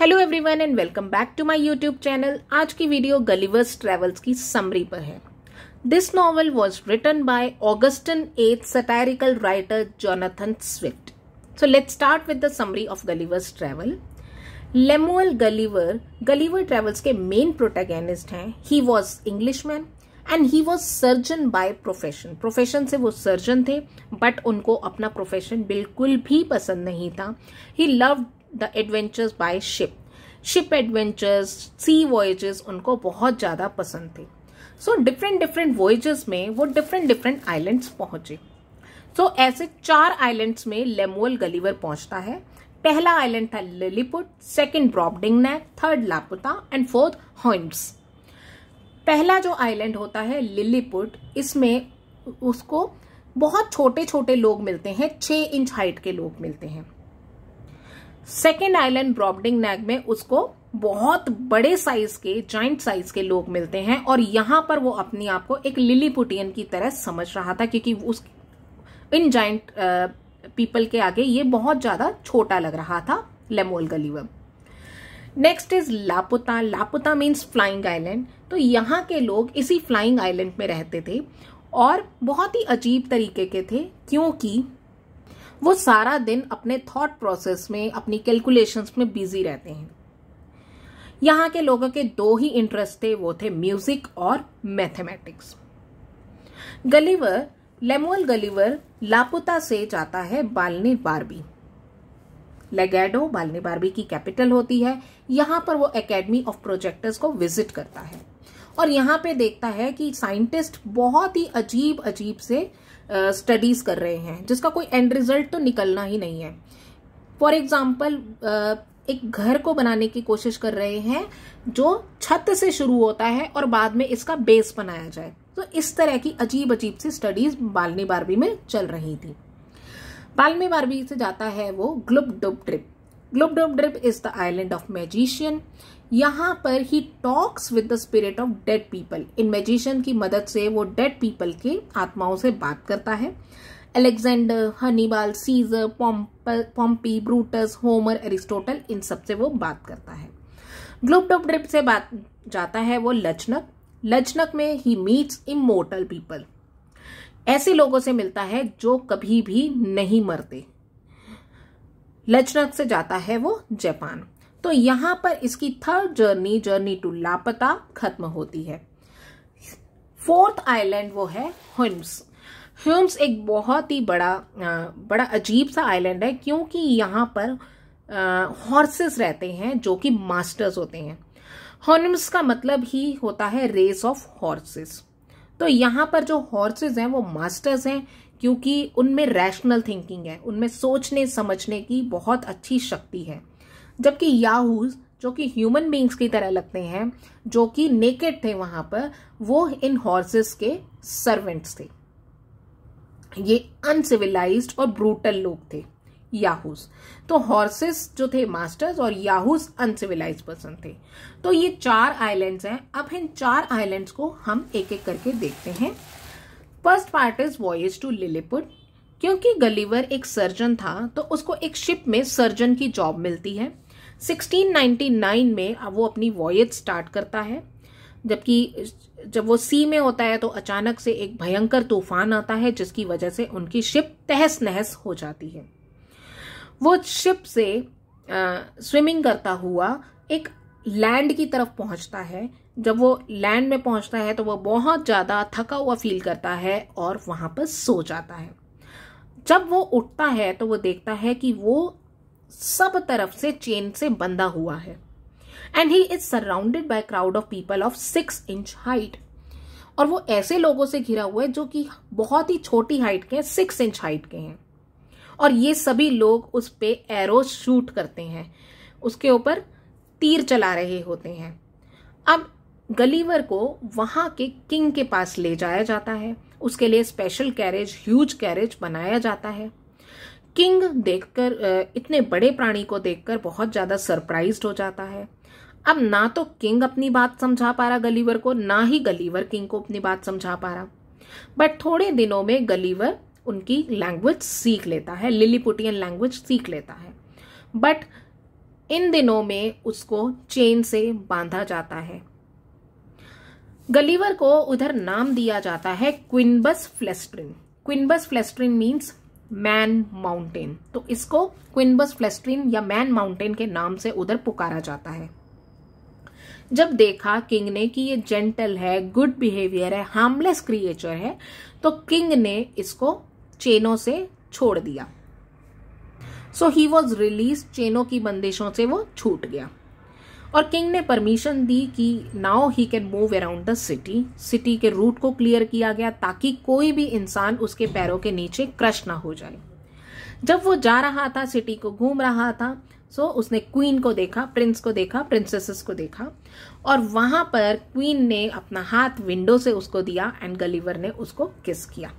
hello everyone and welcome back to my YouTube channel आज की video Gulliver's travels की summary पर है this novel was written by Augustan age satirical writer Jonathan Swift so let's start with the summary of Gulliver's travel Lemuel Gulliver Gulliver travels के main protagonist हैं he was English man and he was surgeon by profession profession से वो surgeon थे but उनको अपना profession बिल्कुल भी पसंद नहीं था he love the adventures by ship ship adventures sea voyages उनको बहुत ज़्यादा पसंद थे सो डिफरेंट डिफरेंट वॉयजेस में वो डिफरेंट डिफरेंट आइलैंड्स पहुँचे सो so, ऐसे चार आइलैंड्स में लेमुअल गलीवर पहुंचता है पहला आइलैंड था Lilliput second Brobding third Laputa and fourth Houyhnhnms पहला जो आइलैंड होता है लिलीपुट इसमें उसको बहुत छोटे छोटे लोग मिलते हैं छः इंच हाइट के लोग मिलते हैं सेकेंड आइलैंड ब्रॉबडिंग नैग में उसको बहुत बड़े साइज के जॉइंट साइज के लोग मिलते हैं और यहां पर वो अपने आप को एक लिलीपुटियन की तरह समझ रहा था क्योंकि उस इन जॉइंट पीपल के आगे ये बहुत ज्यादा छोटा लग रहा था Lemuel Gulliver next is Laputa Laputa means flying island तो यहाँ के लोग इसी फ्लाइंग आइलैंड में रहते थे और बहुत ही अजीब तरीके के थे क्योंकि वो सारा दिन अपने थॉट प्रोसेस में अपनी कैलकुलेशंस में बिजी रहते हैं यहाँ के लोगों के दो ही इंटरेस्ट थे वो थे म्यूजिक और mathematics Gulliver Lemuel Gulliver Laputa से जाता है बालनी बारबी लेगेडो बालनी बारबी की कैपिटल होती है यहां पर वो एकेडमी ऑफ प्रोजेक्टर्स को विजिट करता है और यहाँ पे देखता है कि साइंटिस्ट बहुत ही अजीब अजीब से स्टडीज कर रहे हैं जिसका कोई एंड रिजल्ट तो निकलना ही नहीं है फॉर एग्जाम्पल एक घर को बनाने की कोशिश कर रहे हैं जो छत से शुरू होता है और बाद में इसका बेस बनाया जाए तो इस तरह की अजीब अजीब सी स्टडीज बालनी बारबी में चल रही थी बालनी बारबी से जाता है वो Glubbdubdrib Glubbdubdrib is the island of magician यहाँ पर he talks with the spirit of dead people in magician की मदद से वो डेड पीपल के आत्माओं से बात करता है Alexander Hannibal Caesar Pompey Brutus Homer Aristotle इन सब से वो बात करता है ग्लोब टॉप ड्रिप से बात जाता है वो लचनक लचनक में ही मीट्स इमोटल पीपल ऐसे लोगों से मिलता है जो कभी भी नहीं मरते लचनक से जाता है वो जापान तो यहाँ पर इसकी थर्ड जर्नी जर्नी टू लापता खत्म होती है फोर्थ आइलैंड वो है हुम्स ह्यूम्स एक बहुत ही बड़ा बड़ा अजीब सा आइलैंड है क्योंकि यहाँ पर हॉर्सेस रहते हैं जो कि मास्टर्स होते हैं हॉर्नम्स का मतलब ही होता है रेस ऑफ हॉर्सेस तो यहाँ पर जो हॉर्सेस हैं वो मास्टर्स हैं क्योंकि उनमें रैशनल थिंकिंग है उनमें सोचने समझने की बहुत अच्छी शक्ति है जबकि याहूज जो कि ह्यूमन बींग्स की तरह लगते हैं जो कि नेकेड थे वहां पर वो इन हॉर्सेस के सर्वेंट्स थे ये अनसिविलाइज और ब्रूटल लोग थे याहूस तो हॉर्सेस जो थे मास्टर्स और याहूस अनसिविलाइज पर्सन थे तो ये चार आइलैंड्स हैं अब इन चार आइलैंड्स को हम एक एक करके देखते हैं first part is voyage to Lilliput क्योंकि गलीवर एक सर्जन था तो उसको एक शिप में सर्जन की जॉब मिलती है 1699 में अब वो अपनी वॉयज स्टार्ट करता है जबकि जब वो सी में होता है तो अचानक से एक भयंकर तूफान आता है जिसकी वजह से उनकी शिप तहस नहस हो जाती है वो शिप से आ, स्विमिंग करता हुआ एक लैंड की तरफ पहुंचता है जब वो लैंड में पहुंचता है तो वो बहुत ज़्यादा थका हुआ फील करता है और वहां पर सो जाता है जब वो उठता है तो वो देखता है कि वो सब तरफ से चेन से बंधा हुआ है and he is surrounded by crowd of people of six inch height और वो ऐसे लोगों से घिरा हुआ है जो कि बहुत ही छोटी हाइट के हैं सिक्स इंच हाइट के हैं और ये सभी लोग उस पर एरो शूट करते हैं उसके ऊपर तीर चला रहे होते हैं अब गलीवर को वहां के किंग के पास ले जाया जाता है उसके लिए स्पेशल कैरेज ह्यूज कैरेज बनाया जाता है किंग देखकर इतने बड़े प्राणी को देखकर बहुत ज़्यादा सरप्राइज हो जाता है अब ना तो किंग अपनी बात समझा पा रहा गलीवर को ना ही गलीवर किंग को अपनी बात समझा पा रहा बट थोड़े दिनों में गलीवर उनकी लैंग्वेज सीख लेता है लिलीपुटियन लैंग्वेज सीख लेता है बट इन दिनों में उसको चेन से बांधा जाता है गलीवर को उधर नाम दिया जाता है Quinbus Flestrin Quinbus Flestrin means man mountain तो इसको क्विनबस फ्लेस्ट्रीन या मैन माउंटेन के नाम से उधर पुकारा जाता है जब देखा किंग ने कि ये जेंटल है गुड बिहेवियर है हार्मलेस क्रिएचर है तो किंग ने इसको चेनों से छोड़ दिया सो ही वॉज रिलीज चेनों की बंदिशों से वो छूट गया और किंग ने परमिशन दी कि now he can move around the city city के रूट को क्लियर किया गया ताकि कोई भी इंसान उसके पैरों के नीचे क्रश ना हो जाए जब वो जा रहा था सिटी को घूम रहा था सो so, उसने क्वीन को देखा प्रिंस को देखा प्रिंसेसेस को देखा और वहां पर क्वीन ने अपना हाथ विंडो से उसको दिया एंड गलीवर ने उसको किस किया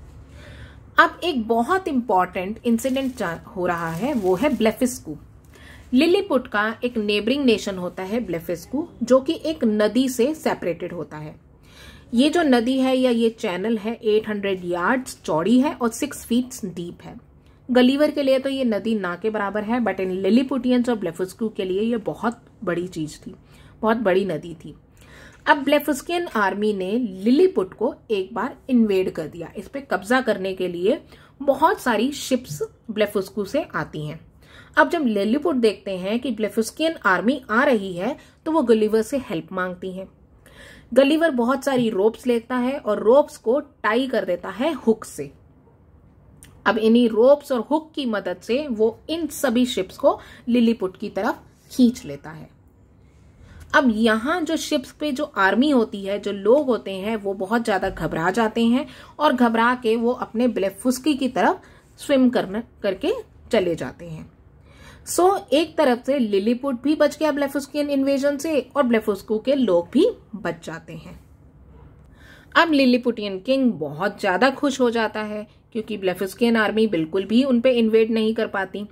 अब एक बहुत इंपॉर्टेंट इंसिडेंट हो रहा है वो है ब्लेफिस्कू लिलीपुट का एक नेबरिंग नेशन होता है ब्लेफेस्कु जो कि एक नदी से सेपरेटेड होता है ये जो नदी है या ये चैनल है 800 यार्ड्स चौड़ी है और 6 फीट डीप है गलीवर के लिए तो ये नदी ना के बराबर है बट इन लिलीपुटियंस और ब्लेफेस्कु के लिए ये बहुत बड़ी चीज थी बहुत बड़ी नदी थी अब ब्लेफुस्कियन आर्मी ने लिलीपुट को एक बार इन्वेड कर दिया इस पर कब्जा करने के लिए बहुत सारी शिप्स ब्लेफुस्कू से आती हैं अब जब लेलीपुट देखते हैं कि ब्लेफुस्कियन आर्मी आ रही है तो वो गलीवर से हेल्प मांगती हैं गलीवर बहुत सारी रोप्स लेता है और रोप्स को टाई कर देता है हुक से अब इन्हीं रोप्स और हुक की मदद से वो इन सभी शिप्स को लिलीपुट की तरफ खींच लेता है अब यहां जो शिप्स पे जो आर्मी होती है जो लोग होते हैं वो बहुत ज्यादा घबरा जाते हैं और घबरा के वो अपने ब्लेफुस्की की तरफ स्विम करने करके चले जाते हैं सो so, एक तरफ से लिलीपुट भी बच गया ब्लेफुस्कियन इन्वेजन से और ब्लेफोस्को के लोग भी बच जाते हैं अब लिलीपुटियन किंग बहुत ज़्यादा खुश हो जाता है क्योंकि ब्लेफुस्कियन आर्मी बिल्कुल भी उन पर इन्वेड नहीं कर पाती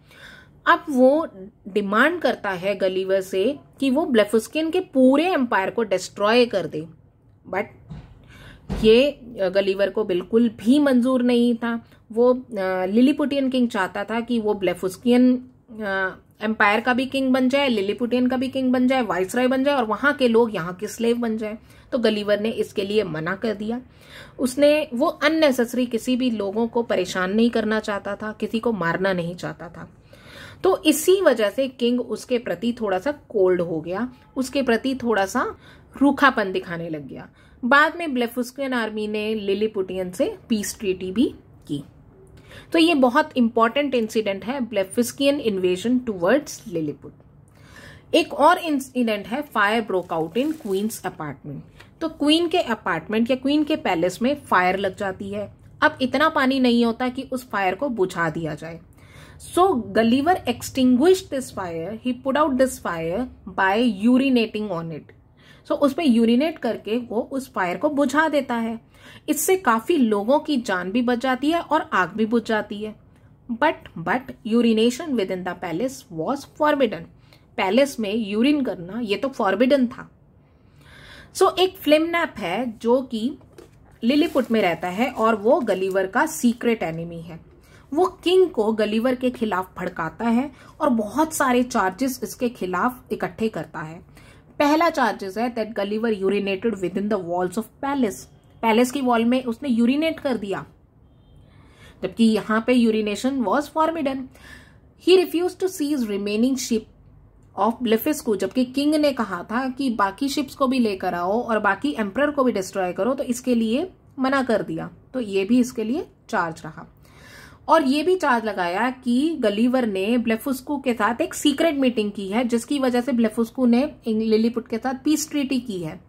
अब वो डिमांड करता है गलीवर से कि वो ब्लेफोस्कियन के पूरे एम्पायर को डिस्ट्रॉय कर दे बट ये गलीवर को बिल्कुल भी मंजूर नहीं था वो लिलीपुटियन किंग चाहता था कि वो ब्लेफुस्कियन एम्पायर का भी किंग बन जाए लिलीपुटियन का भी किंग बन जाए वाइसराय बन जाए और वहां के लोग यहाँ के स्लेव बन जाए तो गलीवर ने इसके लिए मना कर दिया उसने वो अननेसेसरी किसी भी लोगों को परेशान नहीं करना चाहता था किसी को मारना नहीं चाहता था तो इसी वजह से किंग उसके प्रति थोड़ा सा कोल्ड हो गया उसके प्रति थोड़ा सा रूखापन दिखाने लग गया बाद में ब्लेफुस्कियन आर्मी ने लिलीपुटियन से पीस ट्रीटी भी की तो ये बहुत इंपॉर्टेंट इंसिडेंट है ब्लेफिस्कियन इन्वेजन टूवर्ड्स लिलीपुट एक और इंसिडेंट है fire broke out in queen's apartment तो क्वीन के अपार्टमेंट या क्वीन के पैलेस में फायर लग जाती है अब इतना पानी नहीं होता कि उस फायर को बुझा दिया जाए so Gulliver extinguish this fire he put out this fire by urinating on it तो उसमें यूरिनेट करके वो उस फायर को बुझा देता है इससे काफी लोगों की जान भी बच जाती है और आग भी बुझ जाती है but but urination within the palace was forbidden palace में यूरिन करना ये तो फॉरबिडन था सो so, एक फिल्म नैप है जो कि लिलीपुट में रहता है और वो गलीवर का सीक्रेट एनिमी है वो किंग को गलीवर के खिलाफ भड़काता है और बहुत सारे चार्जेस इसके खिलाफ इकट्ठे करता है पहला चार्जेस है that Gulliver urinated within the walls of palace palace की वॉल में उसने यूरिनेट कर दिया जबकि यहां पे urination was forbidden he refuse to seize remaining ship of Blefuscu को जबकि किंग ने कहा था कि बाकी शिप्स को भी लेकर आओ और बाकी एम्प्रर को भी डिस्ट्रॉय करो तो इसके लिए मना कर दिया तो ये भी इसके लिए चार्ज रहा और ये भी चार्ज लगाया कि गलीवर ने ब्लेफुस्कू के साथ एक सीक्रेट मीटिंग की है जिसकी वजह से ब्लेफुस्कू ने लिलीपुट के साथ पीस ट्रीटी की है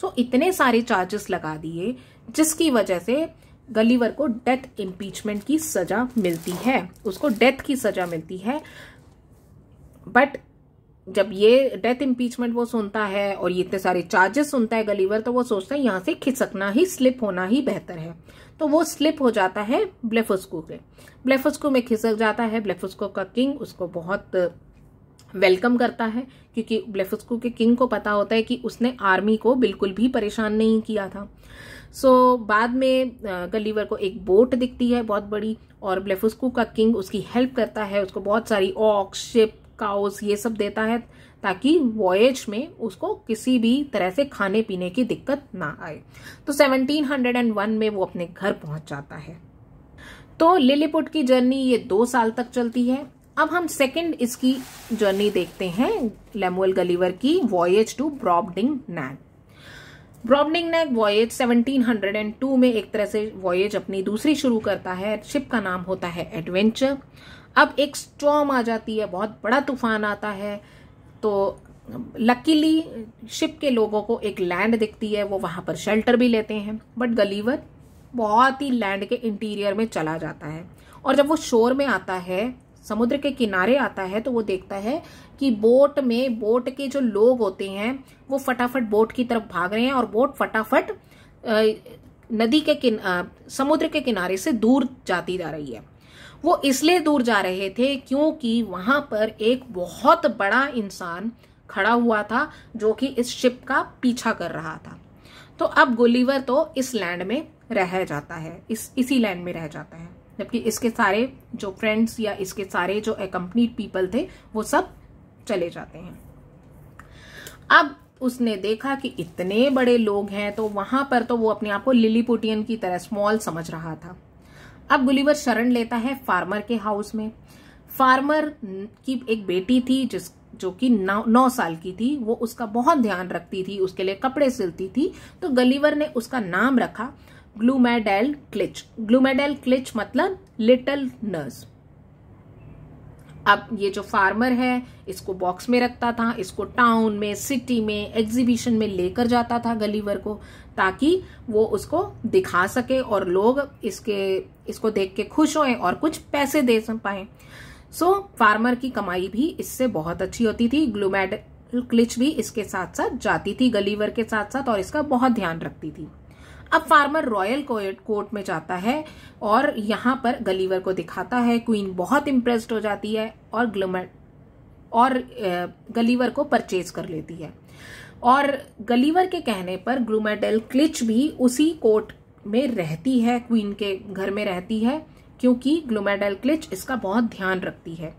सो so, इतने सारे चार्जेस लगा दिए जिसकी वजह से गलीवर को डेथ इम्पीचमेंट की सजा मिलती है उसको डेथ की सजा मिलती है बट जब ये डेथ इम्पीचमेंट वो सुनता है और ये इतने सारे चार्जेस सुनता है गलीवर तो वो सोचता है यहाँ से खिसकना ही स्लिप होना ही बेहतर है तो वो स्लिप हो जाता है ब्लेफोस्को के ब्लेफस्को में खिसक जाता है ब्लेफोस्को का किंग उसको बहुत वेलकम करता है क्योंकि ब्लेफोस्को के किंग को पता होता है कि उसने आर्मी को बिल्कुल भी परेशान नहीं किया था सो so, बाद में गलीवर को एक बोट दिखती है बहुत बड़ी और ब्लेफोस्को का किंग उसकी हेल्प करता है उसको बहुत सारी ऑक्स शिप काउस ये सब देता है ताकि वॉयज में उसको किसी भी तरह से खाने पीने की दिक्कत ना आए तो 1701 में वो अपने घर पहुंच जाता है तो लिलीपुट की जर्नी ये दो साल तक चलती है अब हम सेकंड इसकी जर्नी देखते हैं लेमुअल गलीवर की voyage to Brobdingnag Brobdingnag voyage 1702 में एक तरह से वॉयज अपनी दूसरी शुरू करता है शिप का नाम होता है एडवेंचर अब एक स्टॉम आ जाती है बहुत बड़ा तूफान आता है तो लकीली शिप के लोगों को एक लैंड दिखती है वो वहाँ पर शेल्टर भी लेते हैं बट गलीवर बहुत ही लैंड के इंटीरियर में चला जाता है और जब वो शोर में आता है समुद्र के किनारे आता है तो वो देखता है कि बोट में बोट के जो लोग होते हैं वो फटाफट बोट की तरफ भाग रहे हैं और बोट फटाफट नदी के किन समुद्र के किनारे से दूर जाती जा रही है वो इसलिए दूर जा रहे थे क्योंकि वहां पर एक बहुत बड़ा इंसान खड़ा हुआ था जो कि इस शिप का पीछा कर रहा था तो अब गुलीवर तो इस लैंड में रह जाता है इस इसी लैंड में रह जाता है जबकि इसके सारे जो फ्रेंड्स या इसके सारे जो एकम्पनीड पीपल थे वो सब चले जाते हैं अब उसने देखा कि इतने बड़े लोग हैं तो वहां पर तो वो अपने आप को लिलीपुटियन की तरह स्मॉल समझ रहा था अब गुलीवर शरण लेता है फार्मर के हाउस में फार्मर की एक बेटी थी जिस जो कि नौ, नौ साल की थी वो उसका बहुत ध्यान रखती थी उसके लिए कपड़े सिलती थी तो गलीवर ने उसका नाम रखा ग्लूमेडेल क्लिच ग्लूमेडेल क्लिच मतलब लिटल नर्स अब ये जो फार्मर है इसको बॉक्स में रखता था इसको टाउन में सिटी में एग्जीबिशन में लेकर जाता था गलीवर को ताकि वो उसको दिखा सके और लोग इसके इसको देख के खुश होए और कुछ पैसे दे पाए सो so, फार्मर की कमाई भी इससे बहुत अच्छी होती थी ग्लूमेड क्लिच भी इसके साथ साथ जाती थी गलीवर के साथ साथ और इसका बहुत ध्यान रखती थी अब फार्मर रॉयल कोर्ट में जाता है और यहाँ पर गलीवर को दिखाता है क्वीन बहुत इम्प्रेस्ड हो जाती है और ग्लमर और गलीवर को परचेज कर लेती है और गलीवर के कहने पर ग्रूमेडल क्लिच भी उसी कोर्ट में रहती है क्वीन के घर में रहती है क्योंकि ग्लूमेडल क्लिच इसका बहुत ध्यान रखती है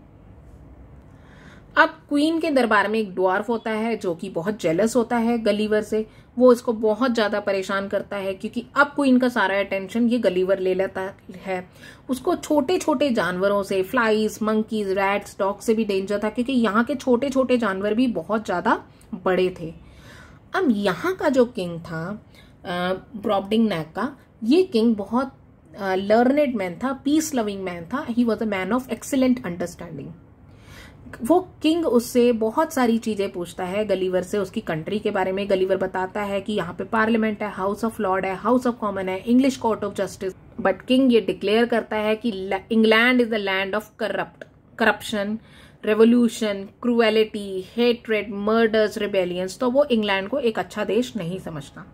अब क्वीन के दरबार में एक ड्वार्फ होता है जो कि बहुत जेलस होता है गलीवर से वो इसको बहुत ज़्यादा परेशान करता है क्योंकि अब क्वीन का सारा अटेंशन ये गलीवर ले लेता है उसको छोटे छोटे जानवरों से फ्लाइज मंकीज रैट्स डॉग से भी डेंजर था क्योंकि यहाँ के छोटे छोटे जानवर भी बहुत ज़्यादा बड़े थे अब यहाँ का जो किंग था ब्रॉबडिंग नैक का ये किंग बहुत लर्नेड मैन था पीस लविंग मैन था he was a man of excellent understanding वो किंग उससे बहुत सारी चीजें पूछता है गलीवर से उसकी कंट्री के बारे में गलीवर बताता है कि यहाँ पे पार्लियामेंट है हाउस ऑफ लॉर्ड है हाउस ऑफ कॉमन है English court of justice but king ये डिक्लेयर करता है कि England is the land of corrupt corruption revolution cruelty hatred murders rebellions तो वो इंग्लैंड को एक अच्छा देश नहीं समझता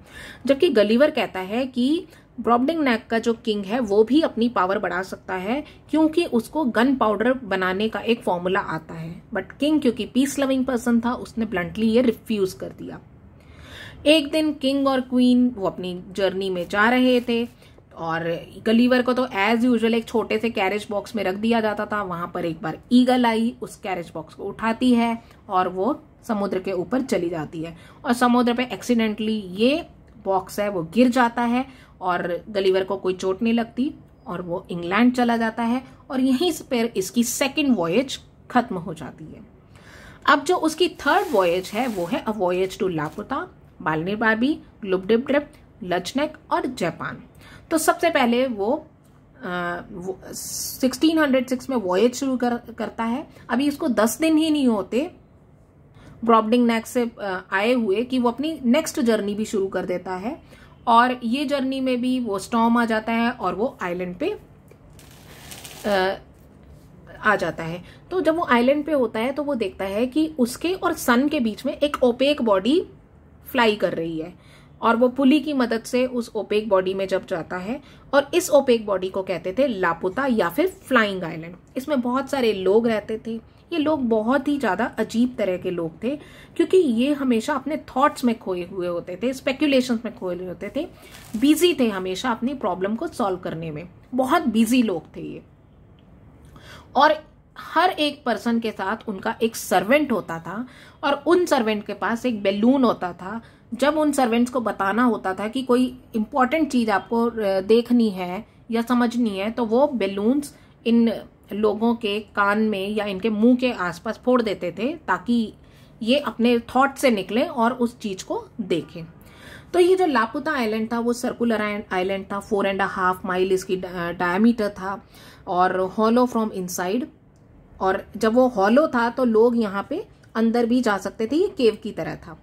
जबकि गलीवर कहता है कि ब्रॉबडिंग नेक का जो किंग है वो भी अपनी पावर बढ़ा सकता है क्योंकि उसको गन पाउडर बनाने का एक फॉर्मूला आता है बट किंग क्योंकि पीस लविंग पर्सन था उसने ब्लंटली ये रिफ्यूज कर दिया एक दिन किंग और क्वीन वो अपनी जर्नी में जा रहे थे और गलीवर को तो एज यूजल एक छोटे से कैरेज बॉक्स में रख दिया जाता था वहां पर एक बार ईगल आई उस कैरेज बॉक्स को उठाती है और वो समुद्र के ऊपर चली जाती है और समुद्र पे एक्सीडेंटली ये बॉक्स है वो गिर जाता है और गलीवर को कोई चोट नहीं लगती और वो इंग्लैंड चला जाता है और यहीं पर इसकी सेकेंड वॉयज खत्म हो जाती है अब जो उसकी थर्ड वॉयज है वो है अ वॉयज टू लापुता बालने बाबी ड्रिप लचनेक और जापान तो सबसे पहले वो सिक्सटीन हंड्रेड सिक्स में वॉयज शुरू कर, करता है अभी इसको दस दिन ही नहीं होते ब्रॉबडिंग नेक से आए हुए कि वो अपनी नेक्स्ट जर्नी भी शुरू कर देता है और ये जर्नी में भी वो स्टॉम आ जाता है और वो आइलैंड पे आ, आ जाता है तो जब वो आइलैंड पे होता है तो वो देखता है कि उसके और सन के बीच में एक ओपेक बॉडी फ्लाई कर रही है और वो पुली की मदद से उस ओपेक बॉडी में जब जाता है और इस ओपेक बॉडी को कहते थे लापुता या फिर फ्लाइंग आइलैंड इसमें बहुत सारे लोग रहते थे ये लोग बहुत ही ज़्यादा अजीब तरह के लोग थे क्योंकि ये हमेशा अपने थॉट्स में खोए हुए होते थे स्पेकुलेशन में खोए हुए होते थे बिजी थे हमेशा अपनी प्रॉब्लम को सॉल्व करने में बहुत बिजी लोग थे ये और हर एक पर्सन के साथ उनका एक सर्वेंट होता था और उन सर्वेंट के पास एक बैलून होता था जब उन सर्वेंट्स को बताना होता था कि कोई इंपॉर्टेंट चीज़ आपको देखनी है या समझनी है तो वो बेलून्स इन लोगों के कान में या इनके मुंह के आसपास फोड़ देते थे ताकि ये अपने थॉट से निकले और उस चीज को देखें तो ये जो लापुता आइलैंड था वो सर्कुलर आइलैंड था फोर एंड हाफ माइल इसकी डायमीटर था और हॉलो फ्रॉम इनसाइड और जब वो हॉलो था तो लोग यहाँ पे अंदर भी जा सकते थे ये केव की तरह था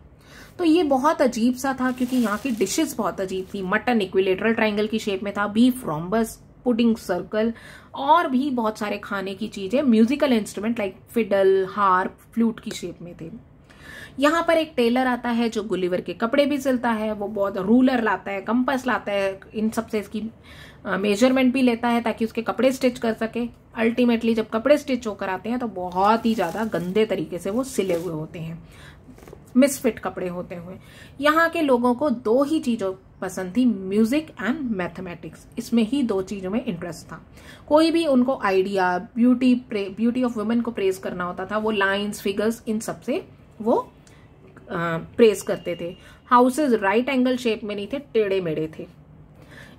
तो ये बहुत अजीब सा था क्योंकि यहाँ की डिशेस बहुत अजीब थी मटन इक्विलेटरल ट्राइंगल की शेप में था बीफ रोम्बस पुडिंग सर्कल और भी बहुत सारे खाने की चीज़ें musical instrument like fiddle harp flute की शेप में थे यहाँ पर एक टेलर आता है जो गुलीवर के कपड़े भी सिलता है वो बहुत रूलर लाता है कंपस लाता है इन सबसे इसकी मेजरमेंट भी लेता है ताकि उसके कपड़े स्टिच कर सके अल्टीमेटली जब कपड़े स्टिच होकर आते हैं तो बहुत ही ज़्यादा गंदे तरीके से वो सिले हुए होते हैं मिसफिट कपड़े होते हुए यहाँ के लोगों को दो ही चीज़ों पसंद थी म्यूज़िक एंड मैथमेटिक्स इसमें ही दो चीज़ों में इंटरेस्ट था कोई भी उनको idea beauty beauty of women को प्रेज करना होता था वो लाइंस फिगर्स इन सबसे वो प्रेस करते थे हाउसेज राइट एंगल शेप में नहीं थे टेढ़े मेढ़े थे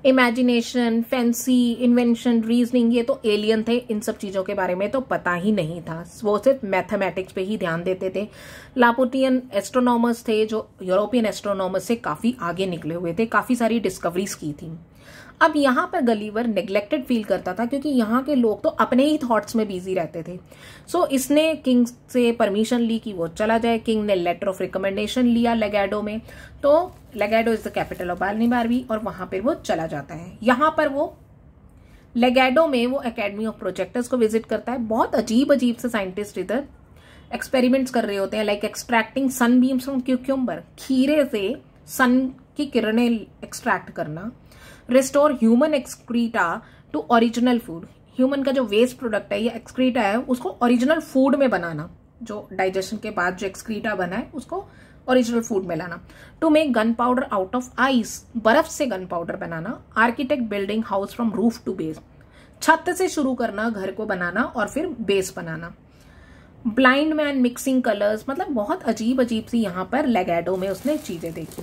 इमेजिनेशन फैंसी इन्वेंशन रीजनिंग ये तो एलियन थे इन सब चीज़ों के बारे में तो पता ही नहीं था वो सिर्फ मैथमेटिक्स पे ही ध्यान देते थे लापोटियन एस्ट्रोनॉमर्स थे जो यूरोपियन एस्ट्रोनॉमर्स से काफ़ी आगे निकले हुए थे काफ़ी सारी डिस्कवरीज की थी अब यहाँ पर गलीवर नेग्लेक्टेड फील करता था क्योंकि यहाँ के लोग तो अपने ही थॉट्स में बिजी रहते थे सो so, इसने किंग से परमिशन ली कि वो चला जाए किंग ने लेटर ऑफ रिकमेंडेशन लिया लेगेडो में तो Lagado is the capital of Balnibarbi भी और वहां पर वो चला जाता है यहाँ पर वो लेगेडो में वो अकेडमी ऑफ प्रोजेक्टर्स को विजिट करता है बहुत अजीब अजीब से साइंटिस्ट इधर एक्सपेरिमेंट्स कर रहे होते हैं like extracting sun beams from cucumber खीरे से सन की किरणें एक्सट्रैक्ट करना restore human excreta to original food human का जो वेस्ट प्रोडक्ट है या एक्सक्रीटा है उसको ओरिजिनल फूड में बनाना जो डाइजेशन के बाद जो एक्सक्रीटा बना है उसको ओरिजिनल फूड में लाना to make gun powder out of ice बर्फ से गन पाउडर बनाना architect building house from roof to base छत से शुरू करना घर को बनाना और फिर बेस बनाना ब्लाइंड मैन मिक्सिंग कलर्स मतलब बहुत अजीब अजीब सी यहाँ पर लेगेडो में उसने चीज़ें देखी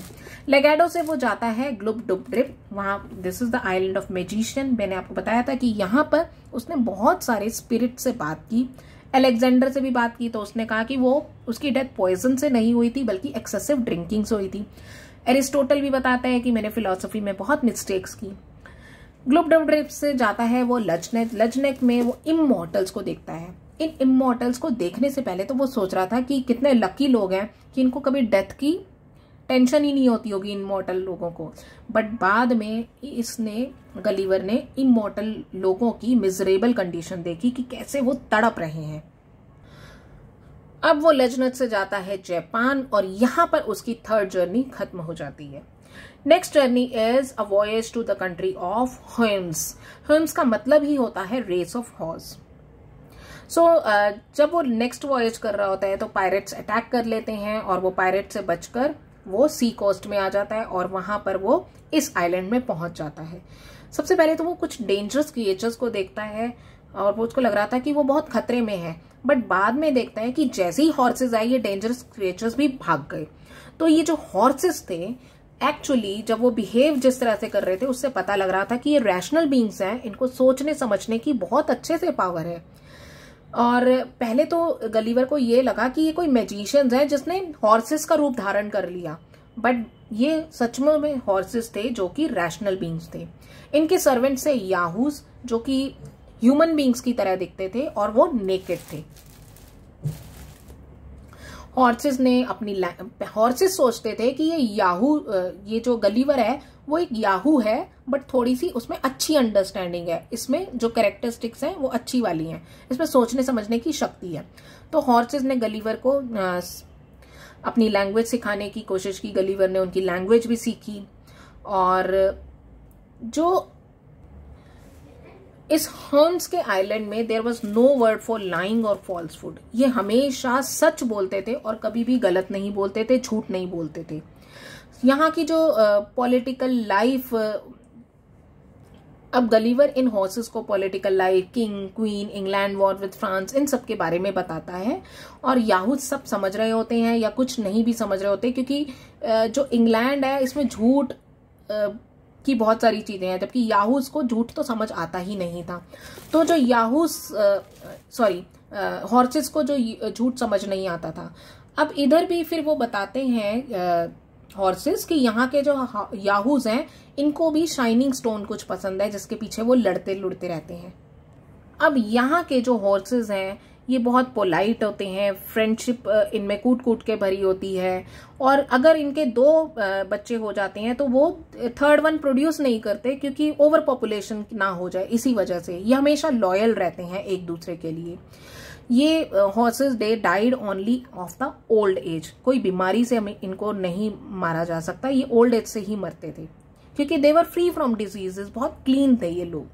लेगेडो से वो जाता है ग्लुब डुब ड्रिप वहाँ this is the island of magician मैंने आपको बताया था कि यहाँ पर उसने बहुत सारे स्पिरिट से बात की एलेक्जेंडर से भी बात की तो उसने कहा कि वो उसकी डेथ पॉइजन से नहीं हुई थी बल्कि एक्सेसिव ड्रिंकिंग से हुई थी एरिस्टोटल भी बताता है कि मैंने फिलोसफी में बहुत मिस्टेक्स की ग्लोब ड्रिप से जाता है वो लजनेक लजनेक में वो इमोटल्स को देखता है इन इमोटल्स को देखने से पहले तो वो सोच रहा था कि कितने लकी लोग हैं कि इनको कभी डेथ की टेंशन ही नहीं होती होगी इमोटल लोगों को बट बाद में इसने गलीवर ने इमोटल लोगों की मिजरेबल कंडीशन देखी कि कैसे वो तड़प रहे हैं अब वो लजनत से जाता है जापान और यहां पर उसकी थर्ड जर्नी खत्म हो जाती है next journey is a voyage to the country of Houyhnhnms Houyhnhnms का मतलब ही होता है race of horse so so, uh, जब वो नेक्स्ट वॉयज कर रहा होता है तो पायरेट्स अटैक कर लेते हैं और वो पायरेट से बचकर वो सी कोस्ट में आ जाता है और वहां पर वो इस आइलैंड में पहुंच जाता है सबसे पहले तो वो कुछ डेंजरस क्रिएचर्स को देखता है और वो उसको लग रहा था कि वो बहुत खतरे में है बट बाद में देखता है कि जैसे ही हॉर्सेज आई ये डेंजरस क्रिएचर्स भी भाग गए तो ये जो हॉर्सेस थे एक्चुअली जब वो बिहेव जिस तरह से कर रहे थे उससे पता लग रहा था कि ये रैशनल बींग्स हैं इनको सोचने समझने की बहुत अच्छे से पावर है और पहले तो गलीवर को ये लगा कि ये कोई मैजिशियंस है जिसने हॉर्सेस का रूप धारण कर लिया बट ये सच में हॉर्सेस थे जो कि रैशनल बींग्स थे इनके सर्वेंट से याहूज जो कि ह्यूमन बींग्स की तरह दिखते थे और वो नेकेड थे हॉर्सेस ने अपनी हॉर्सेस सोचते थे कि ये याहू ये जो गलीवर है वो एक याहू है बट थोड़ी सी उसमें अच्छी अंडरस्टैंडिंग है इसमें जो करेक्टरिस्टिक्स हैं वो अच्छी वाली हैं इसमें सोचने समझने की शक्ति है तो हॉर्सेस ने गलीवर को अपनी लैंग्वेज सिखाने की कोशिश की गलीवर ने उनकी लैंग्वेज भी सीखी और जो इस हॉर्न्स के आइलैंड में there was no word for lying और फॉल्स फूड ये हमेशा सच बोलते थे और कभी भी गलत नहीं बोलते थे झूठ नहीं बोलते थे यहाँ की जो पॉलिटिकल uh, लाइफ अब गलीवर इन हॉर्सेस को political life king queen England war with France इन सब के बारे में बताता है और याहूद सब समझ रहे होते हैं या कुछ नहीं भी समझ रहे होते क्योंकि जो इंग्लैंड है इसमें झूठ की बहुत सारी चीज़ें हैं जबकि याहूस को झूठ तो समझ आता ही नहीं था तो जो याहूस सॉरी हॉर्सेस को जो झूठ समझ नहीं आता था अब इधर भी फिर वो बताते हैं हॉर्सेस कि यहाँ के जो याहूज हैं इनको भी शाइनिंग स्टोन कुछ पसंद है जिसके पीछे वो लड़ते लुड़ते रहते हैं अब यहाँ के जो हॉर्सेज हैं ये बहुत पोलाइट होते हैं फ्रेंडशिप इनमें कूट कूट के भरी होती है और अगर इनके दो बच्चे हो जाते हैं तो वो थर्ड वन प्रोड्यूस नहीं करते क्योंकि ओवर पॉपुलेशन ना हो जाए इसी वजह से ये हमेशा लॉयल रहते हैं एक दूसरे के लिए ये horses they died only of the old age कोई बीमारी से हमें इनको नहीं मारा जा सकता ये ओल्ड एज से ही मरते थे क्योंकि देवर फ्री फ्रॉम डिजीजेस बहुत क्लीन थे ये लोग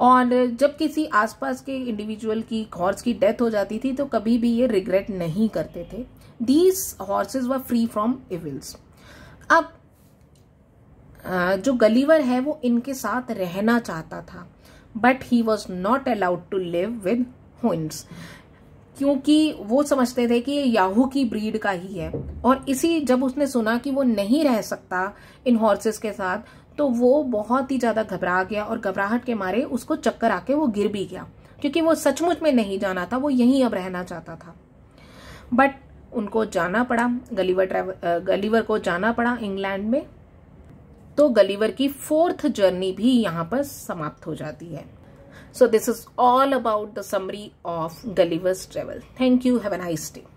और जब किसी आसपास के इंडिविजुअल की हॉर्स की डेथ हो जाती थी तो कभी भी ये रिग्रेट नहीं करते थे these horses were free from evils अब जो गलीवर है वो इनके साथ रहना चाहता था but he was not allowed to live with Houyhnhnms क्योंकि वो समझते थे कि ये याहू की ब्रीड का ही है और इसी जब उसने सुना कि वो नहीं रह सकता इन हॉर्सेस के साथ तो वो बहुत ही ज़्यादा घबरा गया और घबराहट के मारे उसको चक्कर आके वो गिर भी गया क्योंकि वो सचमुच में नहीं जाना था वो यहीं अब रहना चाहता था बट उनको जाना पड़ा गलीवर ट्रैवल गलीवर को जाना पड़ा इंग्लैंड में तो गलीवर की फोर्थ जर्नी भी यहाँ पर समाप्त हो जाती है so this is all about the summary of Gulliver's travel thank you have an nice stay